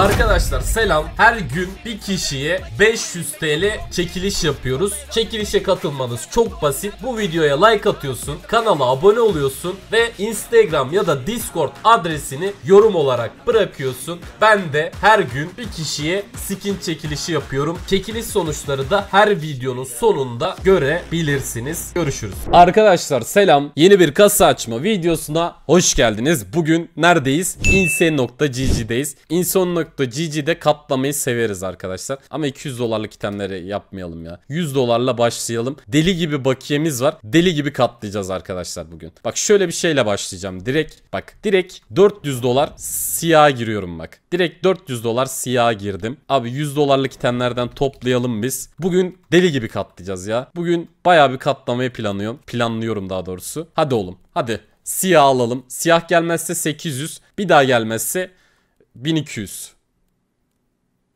Arkadaşlar selam. Her gün bir kişiye 500 TL çekiliş yapıyoruz. Çekilişe katılmanız çok basit. Bu videoya like atıyorsun, kanala abone oluyorsun ve Instagram ya da Discord adresini yorum olarak bırakıyorsun. Ben de her gün bir kişiye skin çekilişi yapıyorum. Çekiliş sonuçları da her videonun sonunda görebilirsiniz. Görüşürüz. Arkadaşlar selam. Yeni bir kasa açma videosuna hoş geldiniz. Bugün neredeyiz? inse.cc'deyiz. inse.cc'deyiz çok da GG'de katlamayı severiz arkadaşlar. Ama 200 dolarlık itemleri yapmayalım ya. 100 dolarla başlayalım. Deli gibi bakiyemiz var. Deli gibi katlayacağız arkadaşlar bugün. Bak şöyle bir şeyle başlayacağım. Direkt bak direkt 400 dolar siyah giriyorum bak. Direkt 400 dolar siyah girdim. Abi 100 dolarlık itemlerden toplayalım biz. Bugün deli gibi katlayacağız ya. Bugün baya bir katlamayı planlıyorum. Planlıyorum daha doğrusu. Hadi oğlum hadi. Siyah alalım. Siyah gelmezse 800. Bir daha gelmezse 1200.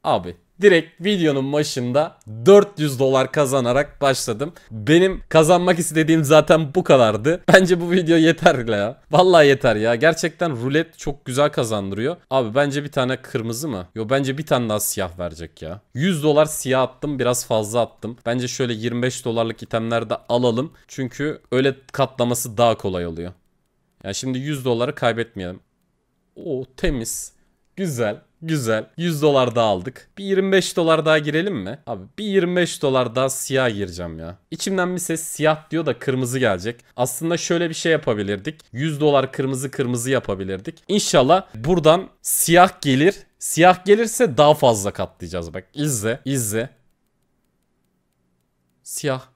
Abi direkt videonun başında 400 dolar kazanarak başladım. Benim kazanmak istediğim zaten bu kadardı. Bence bu video yeter ya. Vallahi yeter ya. Gerçekten rulet çok güzel kazandırıyor. Abi bence bir tane kırmızı mı? Yo bence bir tane daha siyah verecek ya. 100 dolar siyah attım biraz fazla attım. Bence şöyle 25 dolarlık itemler de alalım. Çünkü öyle katlaması daha kolay oluyor. Yani şimdi 100 doları kaybetmeyelim. O temiz. Güzel. Güzel. 100 dolar daha aldık. Bir 25 dolar daha girelim mi? Abi bir 25 dolar daha siyah gireceğim ya. İçimden bir ses siyah diyor da kırmızı gelecek. Aslında şöyle bir şey yapabilirdik. 100 dolar kırmızı kırmızı yapabilirdik. İnşallah buradan siyah gelir. Siyah gelirse daha fazla katlayacağız bak. İzle, izle. Siyah.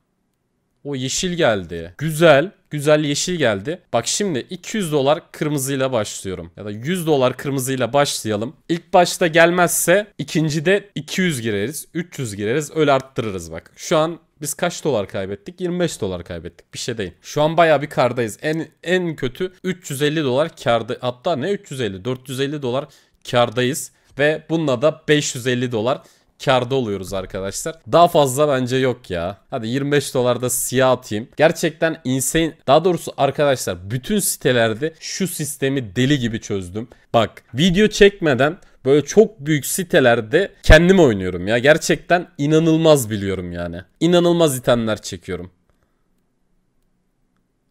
O yeşil geldi. Güzel. Güzel yeşil geldi. Bak şimdi 200 dolar kırmızıyla başlıyorum. Ya da 100 dolar kırmızıyla başlayalım. İlk başta gelmezse ikinci de 200 gireriz. 300 gireriz. Öyle arttırırız bak. Şu an biz kaç dolar kaybettik? 25 dolar kaybettik. Bir şey değil. Şu an baya bir kardayız. En en kötü 350 dolar karda, Hatta ne 350? 450 dolar kardayız ve bununla da 550 dolar karda oluyoruz arkadaşlar. Daha fazla bence yok ya. Hadi 25 dolarda siyah atayım. Gerçekten insane. Daha doğrusu arkadaşlar bütün sitelerde şu sistemi deli gibi çözdüm. Bak video çekmeden böyle çok büyük sitelerde kendim oynuyorum ya. Gerçekten inanılmaz biliyorum yani. İnanılmaz itemler çekiyorum.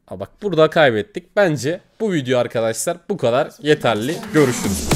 Ha bak burada kaybettik. Bence bu video arkadaşlar bu kadar yeterli. Görüşürüz.